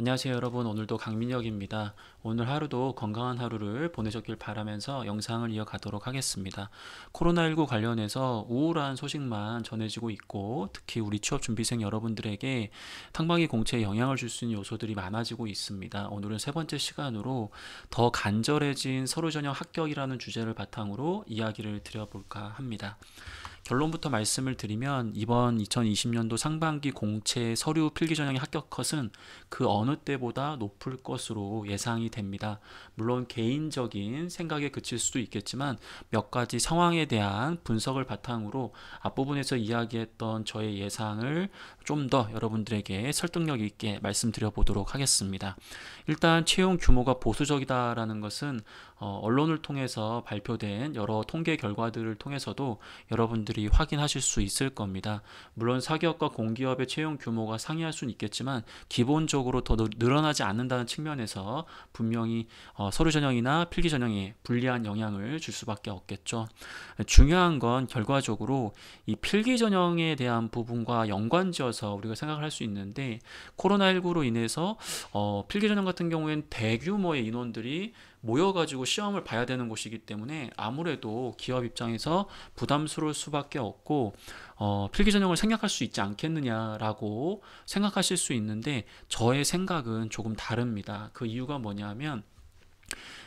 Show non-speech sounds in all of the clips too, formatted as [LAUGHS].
안녕하세요 여러분 오늘도 강민혁입니다. 오늘 하루도 건강한 하루를 보내셨길 바라면서 영상을 이어가도록 하겠습니다. 코로나19 관련해서 우울한 소식만 전해지고 있고 특히 우리 취업준비생 여러분들에게 탕방이 공채에 영향을 줄 수 있는 요소들이 많아지고 있습니다. 오늘은 세 번째 시간으로 더 간절해진 서류전형 합격이라는 주제를 바탕으로 이야기를 드려볼까 합니다. 결론부터 말씀을 드리면 이번 2020년도 상반기 공채 서류 필기 전형의 합격 컷은 그 어느 때보다 높을 것으로 예상이 됩니다. 물론 개인적인 생각에 그칠 수도 있겠지만 몇 가지 상황에 대한 분석을 바탕으로 앞부분에서 이야기했던 저의 예상을 좀 더 여러분들에게 설득력 있게 말씀드려 보도록 하겠습니다. 일단 채용 규모가 보수적이다라는 것은 어, 언론을 통해서 발표된 여러 통계 결과들을 통해서도 여러분들이 확인하실 수 있을 겁니다. 물론 사기업과 공기업의 채용 규모가 상이할 수는 있겠지만 기본적으로 더 늘어나지 않는다는 측면에서 분명히 어, 서류 전형이나 필기 전형에 불리한 영향을 줄 수밖에 없겠죠. 중요한 건 결과적으로 이 필기 전형에 대한 부분과 연관지어서 우리가 생각을 할 수 있는데 코로나19로 인해서 어, 필기 전형 같은 경우에는 대규모의 인원들이 모여가지고 시험을 봐야 되는 곳이기 때문에 아무래도 기업 입장에서 부담스러울 수밖에 없고 어, 필기 전형을 생략할 수 있지 않겠느냐라고 생각하실 수 있는데 저의 생각은 조금 다릅니다. 그 이유가 뭐냐면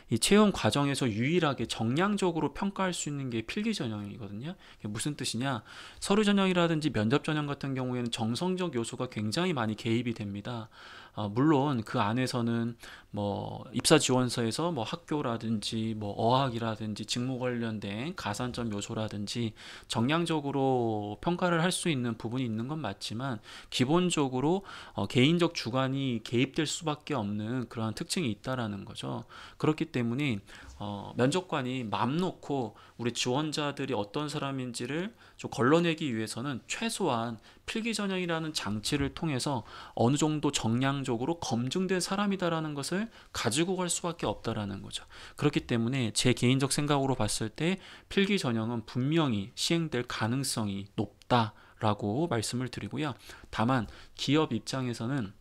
이 채용 과정에서 유일하게 정량적으로 평가할 수 있는 게 필기 전형이거든요. 무슨 뜻이냐? 서류 전형이라든지 면접 전형 같은 경우에는 정성적 요소가 굉장히 많이 개입이 됩니다. 아, 물론 그 안에서는 뭐 입사 지원서에서 뭐 학교라든지 뭐 어학이라든지 직무 관련된 가산점 요소라든지 정량적으로 평가를 할 수 있는 부분이 있는 건 맞지만 기본적으로 어, 개인적 주관이 개입될 수밖에 없는 그러한 특징이 있다라는 거죠. 그렇기 때문에 어, 면접관이 맘 놓고 우리 지원자들이 어떤 사람인지를 좀 걸러내기 위해서는 최소한 필기 전형이라는 장치를 통해서 어느 정도 정량적으로 검증된 사람이다라는 것을 가지고 갈 수밖에 없다라는 거죠. 그렇기 때문에 제 개인적 생각으로 봤을 때 필기 전형은 분명히 시행될 가능성이 높다라고 말씀을 드리고요. 다만 기업 입장에서는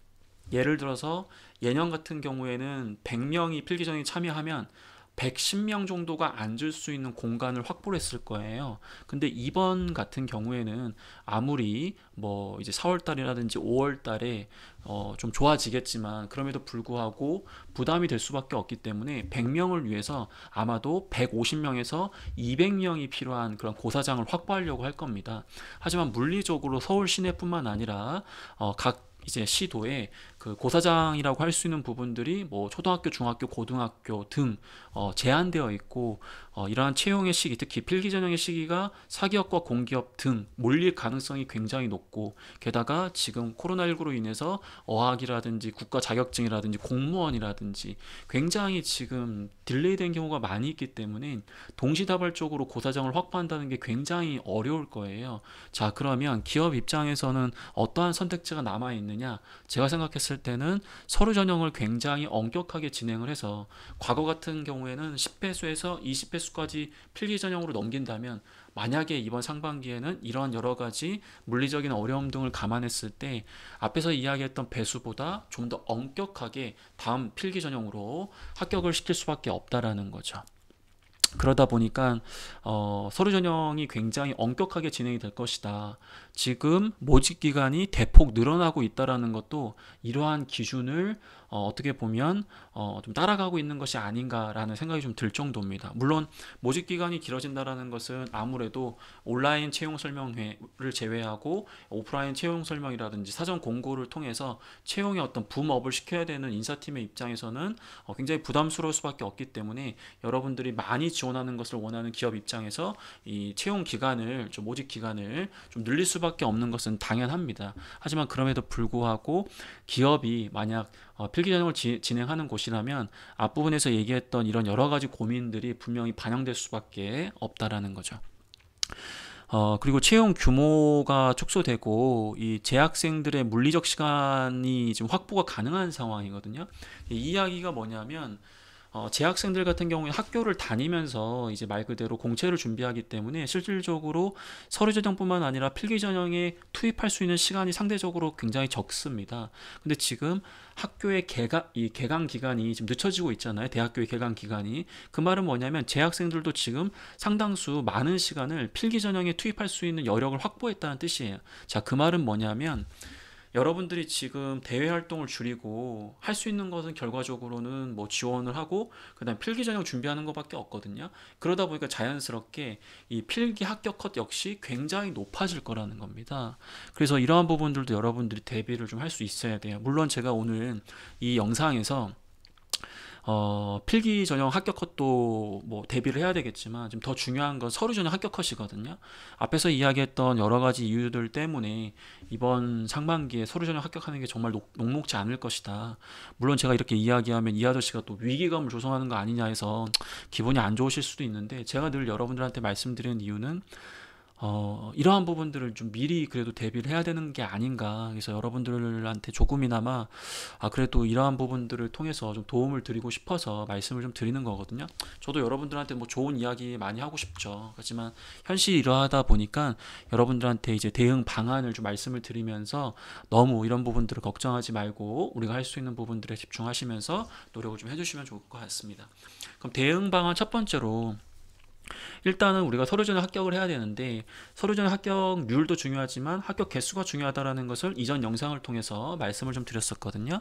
예를 들어서 예년 같은 경우에는 100명이 필기 전형에 참여하면 110명 정도가 앉을 수 있는 공간을 확보를 했을 거예요. 근데 이번 같은 경우에는 아무리 뭐 이제 4월 달이라든지 5월 달에 어좀 좋아지겠지만 그럼에도 불구하고 부담이 될 수밖에 없기 때문에 100명을 위해서 아마도 150명에서 200명이 필요한 그런 고사장을 확보하려고 할 겁니다. 하지만 물리적으로 서울 시내뿐만 아니라 어각 이제 시도에 그 고사장이라고 할 수 있는 부분들이 뭐 초등학교, 중학교, 고등학교 등 어, 제한되어 있고 어, 이러한 채용의 시기, 특히 필기 전형의 시기가 사기업과 공기업 등 몰릴 가능성이 굉장히 높고 게다가 지금 코로나19로 인해서 어학이라든지 국가 자격증이라든지 공무원이라든지 굉장히 지금 딜레이된 경우가 많이 있기 때문에 동시다발적으로 고사장을 확보한다는 게 굉장히 어려울 거예요. 자 그러면 기업 입장에서는 어떠한 선택지가 남아 있는 있느냐 제가 생각했을 때는 서류 전형을 굉장히 엄격하게 진행을 해서 과거 같은 경우에는 10배수에서 20배수까지 필기 전형으로 넘긴다면 만약에 이번 상반기에는 이러한 여러 가지 물리적인 어려움 등을 감안했을 때 앞에서 이야기했던 배수보다 좀 더 엄격하게 다음 필기 전형으로 합격을 시킬 수밖에 없다라는 거죠. 그러다 보니까 어, 서류 전형이 굉장히 엄격하게 진행이 될 것이다. 지금 모집 기간이 대폭 늘어나고 있다라는 것도 이러한 기준을 어, 어떻게 보면 어, 좀 따라가고 있는 것이 아닌가라는 생각이 좀 들 정도입니다. 물론 모집 기간이 길어진다라는 것은 아무래도 온라인 채용 설명회를 제외하고 오프라인 채용 설명이라든지 사전 공고를 통해서 채용의 어떤 붐업을 시켜야 되는 인사팀의 입장에서는 어, 굉장히 부담스러울 수밖에 없기 때문에 여러분들이 많이 지원하는 것을 원하는 기업 입장에서 이 채용 기간을 좀 모집 기간을 좀 늘릴 수밖에 없는 것은 당연합니다. 하지만 그럼에도 불구하고 기업이 만약 어, 필기 전형을 지, 진행하는 곳이라면 앞부분에서 얘기했던 이런 여러 가지 고민들이 분명히 반영될 수밖에 없다라는 거죠. 어, 그리고 채용 규모가 축소되고 이 재학생들의 물리적 시간이 지금 확보가 가능한 상황이거든요. 이 이야기가 뭐냐면 어, 재학생들 같은 경우에 학교를 다니면서 이제 말 그대로 공채를 준비하기 때문에 실질적으로 서류 전형뿐만 아니라 필기 전형에 투입할 수 있는 시간이 상대적으로 굉장히 적습니다. 근데 지금 학교의 개강 이 개강 기간이 지금 늦춰지고 있잖아요. 대학교의 개강 기간이 그 말은 뭐냐면 재학생들도 지금 상당수 많은 시간을 필기 전형에 투입할 수 있는 여력을 확보했다는 뜻이에요. 자, 그 말은 뭐냐면 여러분들이 지금 대외 활동을 줄이고 할 수 있는 것은 결과적으로는 뭐 지원을 하고 그다음 필기 전형 준비하는 것밖에 없거든요. 그러다 보니까 자연스럽게 이 필기 합격 컷 역시 굉장히 높아질 거라는 겁니다. 그래서 이러한 부분들도 여러분들이 대비를 좀 할 수 있어야 돼요. 물론 제가 오늘 이 영상에서 어, 필기 전형 합격 컷도 뭐 대비를 해야 되겠지만 지금 더 중요한 건 서류 전형 합격 컷이거든요. 앞에서 이야기했던 여러 가지 이유들 때문에 이번 상반기에 서류 전형 합격하는 게 정말 녹, 녹록지 않을 것이다. 물론 제가 이렇게 이야기하면 이 아저씨가 또 위기감을 조성하는 거 아니냐 해서 기분이 안 좋으실 수도 있는데 제가 늘 여러분들한테 말씀드리는 이유는 어, 이러한 부분들을 좀 미리 그래도 대비를 해야 되는 게 아닌가. 그래서 여러분들한테 조금이나마 아 그래도 이러한 부분들을 통해서 좀 도움을 드리고 싶어서 말씀을 좀 드리는 거거든요. 저도 여러분들한테 뭐 좋은 이야기 많이 하고 싶죠. 하지만 현실이 이러하다 보니까 여러분들한테 이제 대응 방안을 좀 말씀을 드리면서 너무 이런 부분들을 걱정하지 말고 우리가 할 수 있는 부분들에 집중하시면서 노력을 좀 해주시면 좋을 것 같습니다. 그럼 대응 방안 첫 번째로 일단은 우리가 서류전에 합격을 해야 되는데 서류전 에 합격률도 중요하지만 합격 개수가 중요하다라는 것을 이전 영상을 통해서 말씀을 좀 드렸었거든요.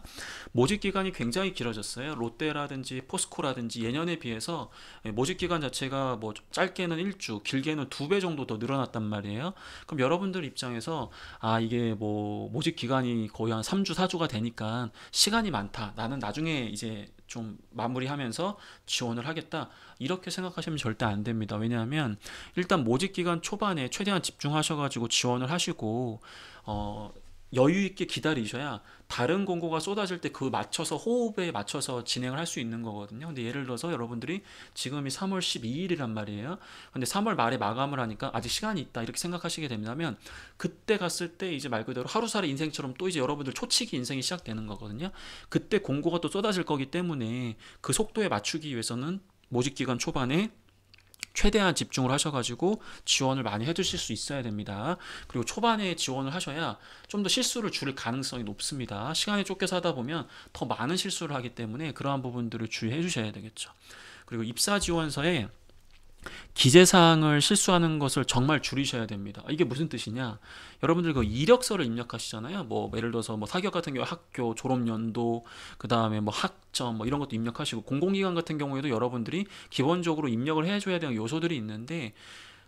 모집 기간이 굉장히 길어졌어요. 롯데라든지 포스코라든지 예년에 비해서 모집 기간 자체가 뭐 짧게는 1주, 길게는 2배 정도 더 늘어났단 말이에요. 그럼 여러분들 입장에서 아 이게 뭐 모집 기간이 거의 한 3주, 4주가 되니까 시간이 많다. 나는 나중에 이제 좀 마무리하면서 지원을 하겠다 이렇게 생각하시면 절대 안 됩니다 왜냐하면 일단 모집 기간 초반에 최대한 집중하셔가지고 지원을 하시고 어 여유 있게 기다리셔야 다른 공고가 쏟아질 때 그 맞춰서 호흡에 맞춰서 진행을 할 수 있는 거거든요. 근데 예를 들어서 여러분들이 지금이 3월 12일이란 말이에요. 근데 3월 말에 마감을 하니까 아직 시간이 있다 이렇게 생각하시게 된다면 그때 갔을 때 이제 말 그대로 하루살이 인생처럼 또 이제 여러분들 초치기 인생이 시작되는 거거든요. 그때 공고가 또 쏟아질 거기 때문에 그 속도에 맞추기 위해서는 모집 기간 초반에 최대한 집중을 하셔가지고 지원을 많이 해주실 수 있어야 됩니다. 그리고 초반에 지원을 하셔야 좀 더 실수를 줄일 가능성이 높습니다. 시간에 쫓겨서 하다 보면 더 많은 실수를 하기 때문에 그러한 부분들을 주의해 주셔야 되겠죠. 그리고 입사 지원서에 기재사항을 실수하는 것을 정말 줄이셔야 됩니다. 이게 무슨 뜻이냐? 여러분들 그 이력서를 입력하시잖아요. 뭐 예를 들어서 뭐 사격 같은 경우 학교, 졸업 연도, 그 다음에 뭐 학점 뭐 이런 것도 입력하시고 공공기관 같은 경우에도 여러분들이 기본적으로 입력을 해줘야 되는 요소들이 있는데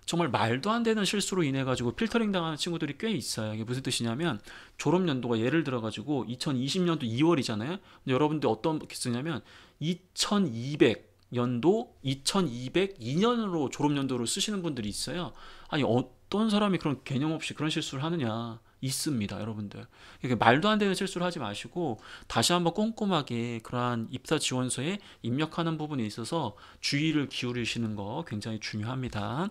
정말 말도 안 되는 실수로 인해 가지고 필터링 당하는 친구들이 꽤 있어요. 이게 무슨 뜻이냐면 졸업 연도가 예를 들어 가지고 2020년도 2월이잖아요. 근데 여러분들 어떤 게 쓰냐면 2200 연도 2202년으로 졸업 연도를 쓰시는 분들이 있어요. 아니 어떤 사람이 그런 개념 없이 그런 실수를 하느냐. 있습니다, 여러분들. 이렇게 말도 안 되는 실수를 하지 마시고 다시 한번 꼼꼼하게 그러한 입사 지원서에 입력하는 부분에 있어서 주의를 기울이시는 거 굉장히 중요합니다.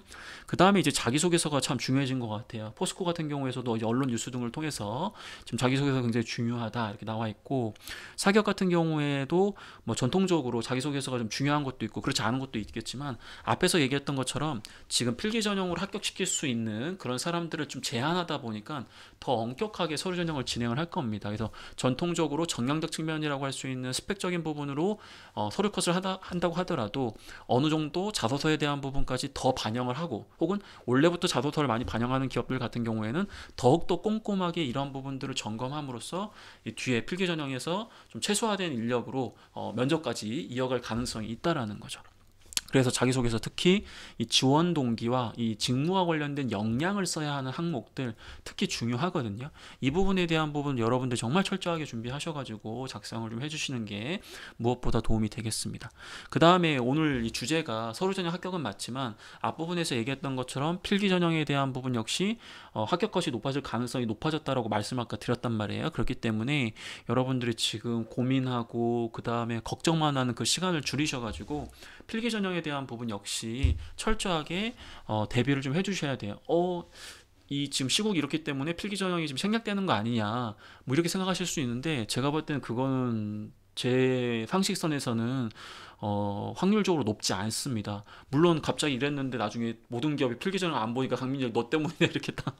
그 다음에 이제 자기소개서가 참 중요해진 것 같아요. 포스코 같은 경우에서도 언론 뉴스 등을 통해서 지금 자기소개서 굉장히 중요하다 이렇게 나와 있고 사격 같은 경우에도 뭐 전통적으로 자기소개서가 좀 중요한 것도 있고 그렇지 않은 것도 있겠지만 앞에서 얘기했던 것처럼 지금 필기 전형으로 합격시킬 수 있는 그런 사람들을 좀 제한하다 보니까 더 엄격하게 서류 전형을 진행을 할 겁니다. 그래서 전통적으로 정량적 측면이라고 할 수 있는 스펙적인 부분으로 어, 서류 컷을 하다, 한다고 하더라도 어느 정도 자소서에 대한 부분까지 더 반영을 하고 혹은 원래부터 자소서를 많이 반영하는 기업들 같은 경우에는 더욱더 꼼꼼하게 이런 부분들을 점검함으로써 뒤에 필기 전형에서 좀 최소화된 인력으로 어, 면접까지 이어갈 가능성이 있다라는 거죠. 그래서 자기소개서 특히 이 지원 동기와 이 직무와 관련된 역량을 써야 하는 항목들 특히 중요하거든요. 이 부분에 대한 부분 여러분들 정말 철저하게 준비하셔가지고 작성을 좀 해주시는 게 무엇보다 도움이 되겠습니다. 그 다음에 오늘 이 주제가 서류 전형 합격은 맞지만 앞부분에서 얘기했던 것처럼 필기 전형에 대한 부분 역시 어, 합격컷이 높아질 가능성이 높아졌다라고 말씀 아까 드렸단 말이에요. 그렇기 때문에 여러분들이 지금 고민하고 그 다음에 걱정만 하는 그 시간을 줄이셔가지고 필기 전형에 대한 부분 역시 철저하게 어, 대비를 좀 해주셔야 돼요. 어, 이 지금 시국이 이렇기 때문에 필기 전형이 지금 생략되는 거 아니냐 뭐 이렇게 생각하실 수 있는데 제가 볼 때는 그거는 제 상식선에서는 어, 확률적으로 높지 않습니다. 물론 갑자기 이랬는데 나중에 모든 기업이 필기 전형 안 보니까 강민열 너 때문에 [LAUGHS] 이렇게 다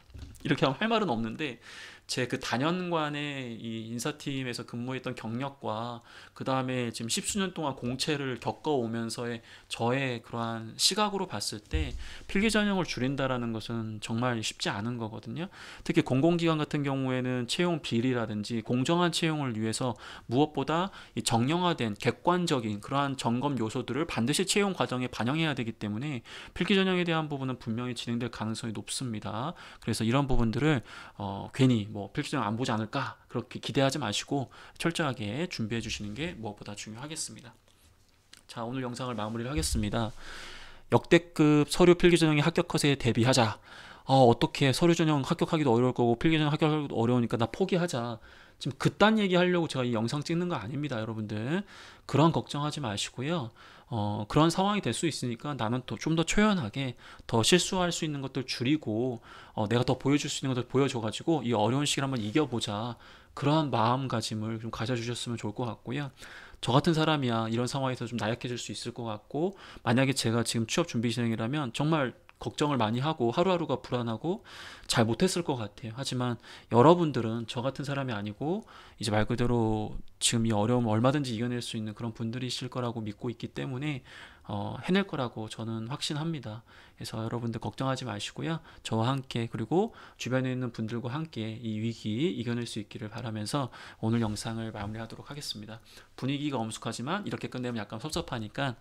이렇게 하면 할 말은 없는데 제그단연관의이 인사팀에서 근무했던 경력과 그 다음에 지금 십수년 동안 공채를 겪어오면서의 저의 그러한 시각으로 봤을 때 필기 전형을 줄인다라는 것은 정말 쉽지 않은 거거든요. 특히 공공기관 같은 경우에는 채용 비리라든지 공정한 채용을 위해서 무엇보다 이 정형화된 객관적인 그러한 점검 요소들을 반드시 채용 과정에 반영해야 되기 때문에 필기 전형에 대한 부분은 분명히 진행될 가능성이 높습니다. 그래서 이런 부분들을 어, 괜히 뭐 필수형 안 보지 않을까 그렇게 기대하지 마시고 철저하게 준비해 주시는 게 무엇보다 중요하겠습니다. 자 오늘 영상을 마무리를 하겠습니다. 역대급 서류 필기 전형의 합격 컷에 대비하자. 아, 어떻게 서류 전형 합격하기도 어려울 거고 필기 전형 합격하기도 어려우니까 나 포기하자. 지금 그딴 얘기 하려고 제가 이 영상 찍는 거 아닙니다, 여러분들. 그런 걱정하지 마시고요. 어, 그런 상황이 될 수 있으니까 나는 좀더 초연하게 더 실수할 수 있는 것들 줄이고 어, 내가 더 보여줄 수 있는 것들 보여줘가지고 이 어려운 시기를 한번 이겨보자 그러한 마음가짐을 좀 가져주셨으면 좋을 것 같고요. 저 같은 사람이야 이런 상황에서 좀 나약해질 수 있을 것 같고 만약에 제가 지금 취업 준비 진행이라면 정말 걱정을 많이 하고 하루하루가 불안하고 잘 못했을 것 같아요. 하지만 여러분들은 저 같은 사람이 아니고 이제 말 그대로 지금 이 어려움 얼마든지 이겨낼 수 있는 그런 분들이실 거라고 믿고 있기 때문에 어, 해낼 거라고 저는 확신합니다. 그래서 여러분들 걱정하지 마시고요. 저와 함께 그리고 주변에 있는 분들과 함께 이 위기 이겨낼 수 있기를 바라면서 오늘 영상을 마무리하도록 하겠습니다. 분위기가 엄숙하지만 이렇게 끝내면 약간 섭섭하니까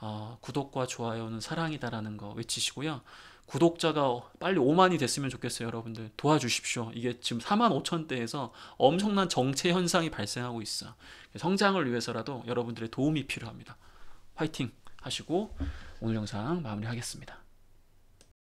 어, 구독과 좋아요는 사랑이다라는 거 외치시고요. 구독자가 빨리 5만이 됐으면 좋겠어요, 여러분들. 도와주십시오. 이게 지금 4만 5천대에서 엄청난 정체 현상이 발생하고 있어. 성장을 위해서라도 여러분들의 도움이 필요합니다. 화이팅 하시고 오늘 영상 마무리하겠습니다.